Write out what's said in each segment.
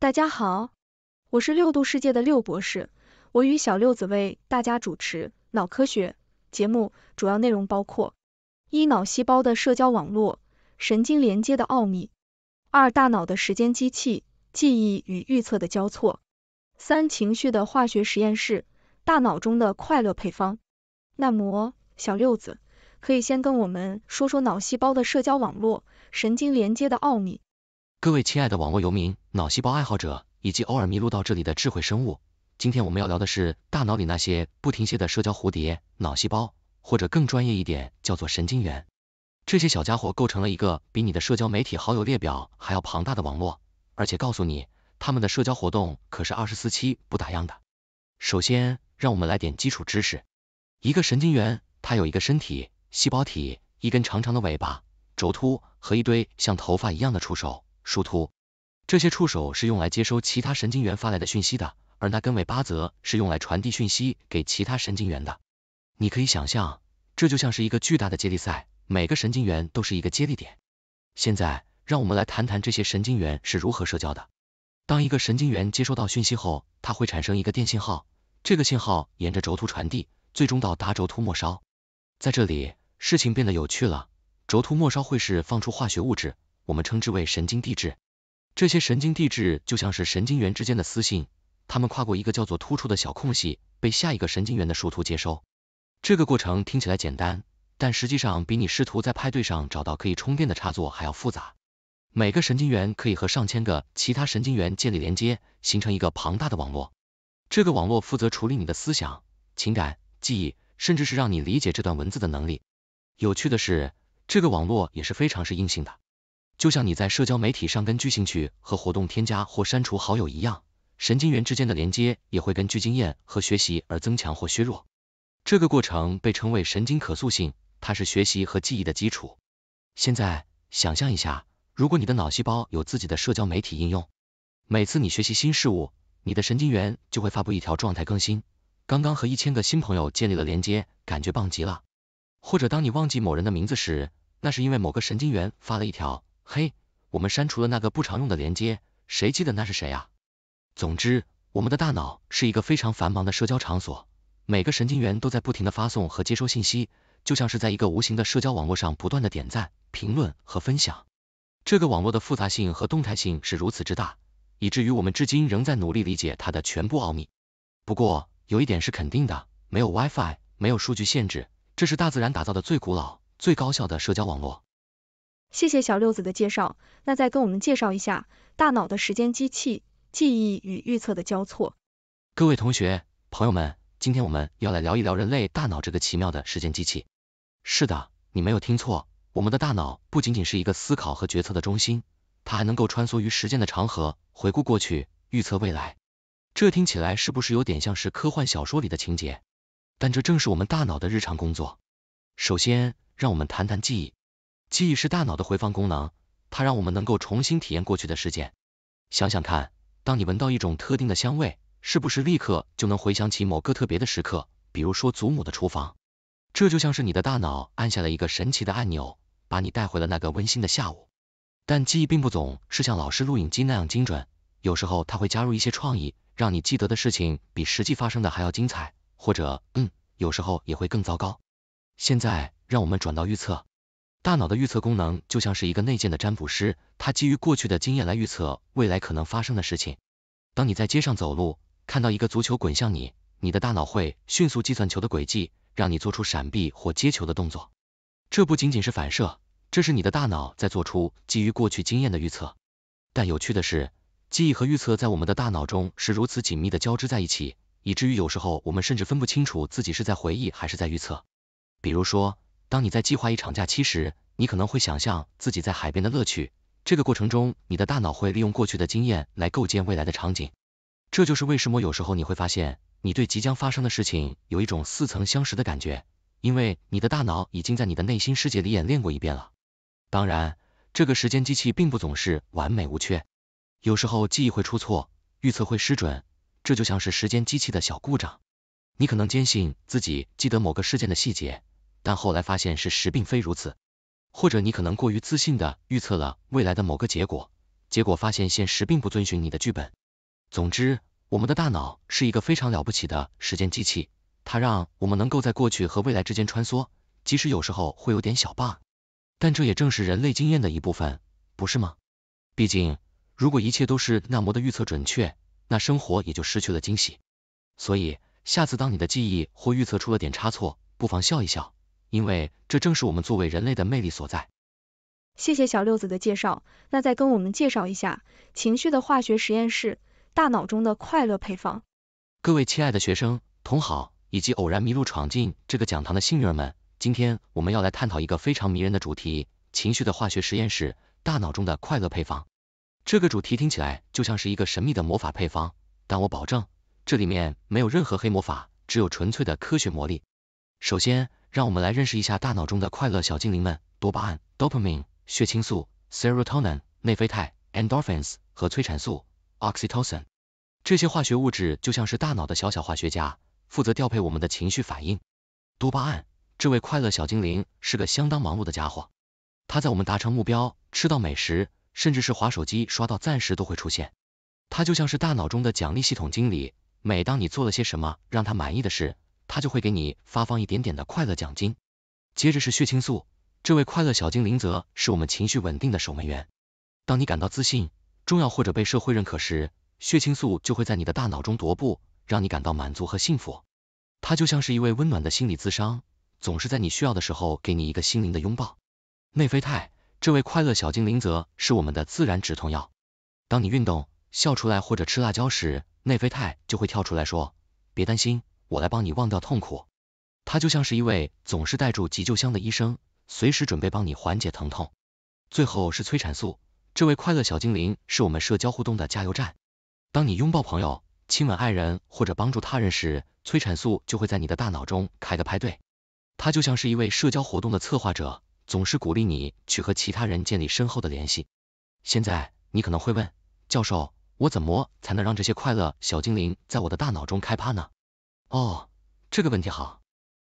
大家好，我是六度世界的六博士，我与小六子为大家主持脑科学节目，主要内容包括：一、脑细胞的社交网络、神经连接的奥秘；二、大脑的时间机器、记忆与预测的交错；三、情绪的化学实验室、大脑中的快乐配方。那么，小六子可以先跟我们说说脑细胞的社交网络、神经连接的奥秘。各位亲爱的网络游民、脑细胞爱好者以及偶尔迷路到这里的智慧生物，今天我们要聊的是大脑里那些不停歇的社交蝴蝶——脑细胞，或者更专业一点叫做神经元。这些小家伙构成了一个比你的社交媒体好友列表还要庞大的网络，而且告诉你，他们的社交活动可是二十四七不打烊的。首先，让我们来点基础知识。一个神经元，它有一个身体、细胞体，一根长长的尾巴、轴突和一堆像头发一样的触手。树突，这些触手是用来接收其他神经元发来的讯息的，而那根尾巴则是用来传递讯息给其他神经元的。你可以想象，这就像是一个巨大的接力赛，每个神经元都是一个接力点。现在，让我们来谈谈这些神经元是如何社交的。当一个神经元接收到讯息后，它会产生一个电信号，这个信号沿着轴突传递，最终到达轴突末梢。在这里，事情变得有趣了，轴突末梢会释放出化学物质。我们称之为神经递质，这些神经递质就像是神经元之间的私信，它们跨过一个叫做突出的小空隙，被下一个神经元的树突接收。这个过程听起来简单，但实际上比你试图在派对上找到可以充电的插座还要复杂。每个神经元可以和上千个其他神经元建立连接，形成一个庞大的网络。这个网络负责处理你的思想、情感、记忆，甚至是让你理解这段文字的能力。有趣的是，这个网络也是非常是硬性的。就像你在社交媒体上根据兴趣和活动添加或删除好友一样，神经元之间的连接也会根据经验和学习而增强或削弱。这个过程被称为神经可塑性，它是学习和记忆的基础。现在，想象一下，如果你的脑细胞有自己的社交媒体应用，每次你学习新事物，你的神经元就会发布一条状态更新，刚刚和一千个新朋友建立了连接，感觉棒极了。或者当你忘记某人的名字时，那是因为某个神经元发了一条。嘿，我们删除了那个不常用的连接，谁记得那是谁啊？总之，我们的大脑是一个非常繁忙的社交场所，每个神经元都在不停的发送和接收信息，就像是在一个无形的社交网络上不断的点赞、评论和分享。这个网络的复杂性和动态性是如此之大，以至于我们至今仍在努力理解它的全部奥秘。不过，有一点是肯定的，没有 WiFi，没有数据限制，这是大自然打造的最古老、最高效的社交网络。谢谢小六子的介绍，那再跟我们介绍一下大脑的时间机器，记忆与预测的交错。各位同学、朋友们，今天我们要来聊一聊人类大脑这个奇妙的时间机器。是的，你没有听错，我们的大脑不仅仅是一个思考和决策的中心，它还能够穿梭于时间的长河，回顾过去，预测未来。这听起来是不是有点像是科幻小说里的情节？但这正是我们大脑的日常工作。首先，让我们谈谈记忆。记忆是大脑的回放功能，它让我们能够重新体验过去的事件。想想看，当你闻到一种特定的香味，是不是立刻就能回想起某个特别的时刻，比如说祖母的厨房？这就像是你的大脑按下了一个神奇的按钮，把你带回了那个温馨的下午。但记忆并不总是像老式录影机那样精准，有时候它会加入一些创意，让你记得的事情比实际发生的还要精彩，或者，嗯，有时候也会更糟糕。现在，让我们转到预测。大脑的预测功能就像是一个内建的占卜师，它基于过去的经验来预测未来可能发生的事情。当你在街上走路，看到一个足球滚向你，你的大脑会迅速计算球的轨迹，让你做出闪避或接球的动作。这不仅仅是反射，这是你的大脑在做出基于过去经验的预测。但有趣的是，记忆和预测在我们的大脑中是如此紧密的交织在一起，以至于有时候我们甚至分不清楚自己是在回忆还是在预测。比如说，当你在计划一场假期时，你可能会想象自己在海边的乐趣。这个过程中，你的大脑会利用过去的经验来构建未来的场景。这就是为什么有时候你会发现你对即将发生的事情有一种似曾相识的感觉，因为你的大脑已经在你的内心世界里演练过一遍了。当然，这个时间机器并不总是完美无缺，有时候记忆会出错，预测会失准，这就像是时间机器的小故障。你可能坚信自己记得某个事件的细节。但后来发现事实并非如此，或者你可能过于自信的预测了未来的某个结果，结果发现现实并不遵循你的剧本。总之，我们的大脑是一个非常了不起的时间机器，它让我们能够在过去和未来之间穿梭，即使有时候会有点小 bug，但这也正是人类经验的一部分，不是吗？毕竟，如果一切都是那么的预测准确，那生活也就失去了惊喜。所以，下次当你的记忆或预测出了点差错，不妨笑一笑。因为这正是我们作为人类的魅力所在。谢谢小六子的介绍，那再跟我们介绍一下情绪的化学实验室，大脑中的快乐配方。各位亲爱的学生、同好以及偶然迷路闯进这个讲堂的幸运儿们，今天我们要来探讨一个非常迷人的主题——情绪的化学实验室，大脑中的快乐配方。这个主题听起来就像是一个神秘的魔法配方，但我保证，这里面没有任何黑魔法，只有纯粹的科学魔力。首先，让我们来认识一下大脑中的快乐小精灵们：多巴胺 （dopamine）、血清素 （serotonin）、内啡肽 （endorphins） 和催产素 （oxytocin）。这些化学物质就像是大脑的小小化学家，负责调配我们的情绪反应。多巴胺这位快乐小精灵是个相当忙碌的家伙，他在我们达成目标、吃到美食，甚至是划手机刷到暂时都会出现。它就像是大脑中的奖励系统经理，每当你做了些什么让他满意的事，他就会给你发放一点点的快乐奖金。接着是血清素，这位快乐小精灵则是我们情绪稳定的守门员。当你感到自信、重要或者被社会认可时，血清素就会在你的大脑中踱步，让你感到满足和幸福。它就像是一位温暖的心理咨商，总是在你需要的时候给你一个心灵的拥抱。内啡肽，这位快乐小精灵则是我们的自然止痛药。当你运动、笑出来或者吃辣椒时，内啡肽就会跳出来说：“别担心。”我来帮你忘掉痛苦，他就像是一位总是带住急救箱的医生，随时准备帮你缓解疼痛。最后是催产素，这位快乐小精灵是我们社交互动的加油站。当你拥抱朋友、亲吻爱人或者帮助他人时，催产素就会在你的大脑中开个派对。他就像是一位社交活动的策划者，总是鼓励你去和其他人建立深厚的联系。现在你可能会问，教授，我怎么才能让这些快乐小精灵在我的大脑中开趴呢？哦，这个问题好。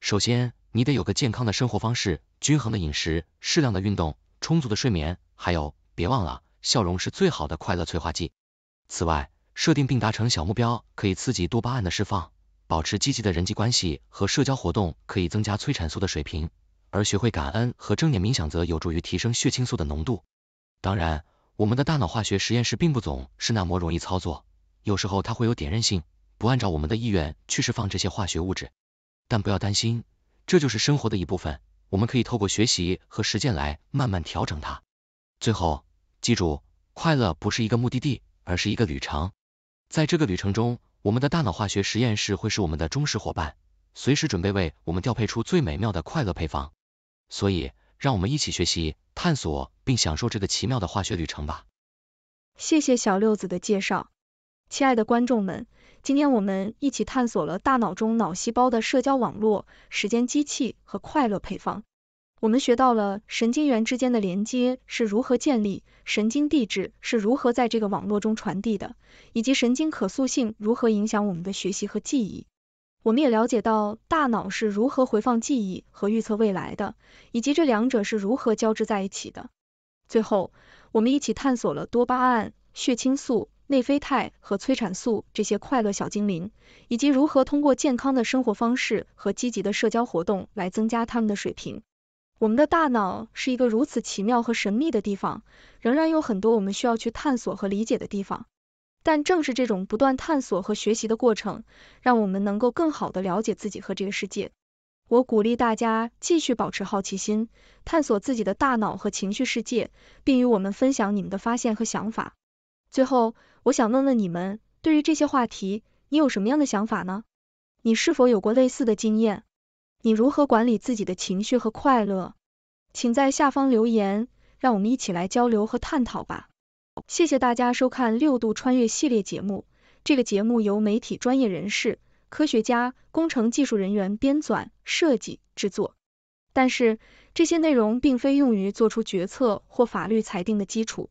首先，你得有个健康的生活方式，均衡的饮食，适量的运动，充足的睡眠，还有别忘了，笑容是最好的快乐催化剂。此外，设定并达成小目标可以刺激多巴胺的释放，保持积极的人际关系和社交活动可以增加催产素的水平，而学会感恩和正念冥想则有助于提升血清素的浓度。当然，我们的大脑化学实验室并不总是那么容易操作，有时候它会有点任性。不按照我们的意愿去释放这些化学物质，但不要担心，这就是生活的一部分。我们可以透过学习和实践来慢慢调整它。最后，记住，快乐不是一个目的地，而是一个旅程。在这个旅程中，我们的大脑化学实验室会是我们的忠实伙伴，随时准备为我们调配出最美妙的快乐配方。所以，让我们一起学习、探索并享受这个奇妙的化学旅程吧。谢谢小六子的介绍。亲爱的观众们，今天我们一起探索了大脑中脑细胞的社交网络、时间机器和快乐配方。我们学到了神经元之间的连接是如何建立，神经递质是如何在这个网络中传递的，以及神经可塑性如何影响我们的学习和记忆。我们也了解到大脑是如何回放记忆和预测未来的，以及这两者是如何交织在一起的。最后，我们一起探索了多巴胺、血清素。内啡肽和催产素这些快乐小精灵，以及如何通过健康的生活方式和积极的社交活动来增加他们的水平。我们的大脑是一个如此奇妙和神秘的地方，仍然有很多我们需要去探索和理解的地方。但正是这种不断探索和学习的过程，让我们能够更好地了解自己和这个世界。我鼓励大家继续保持好奇心，探索自己的大脑和情绪世界，并与我们分享你们的发现和想法。最后。我想问问你们，对于这些话题，你有什么样的想法呢？你是否有过类似的经验？你如何管理自己的情绪和快乐？请在下方留言，让我们一起来交流和探讨吧。谢谢大家收看《六度穿越》系列节目。这个节目由媒体专业人士、科学家、工程技术人员编纂、设计、制作，但是这些内容并非用于做出决策或法律裁定的基础。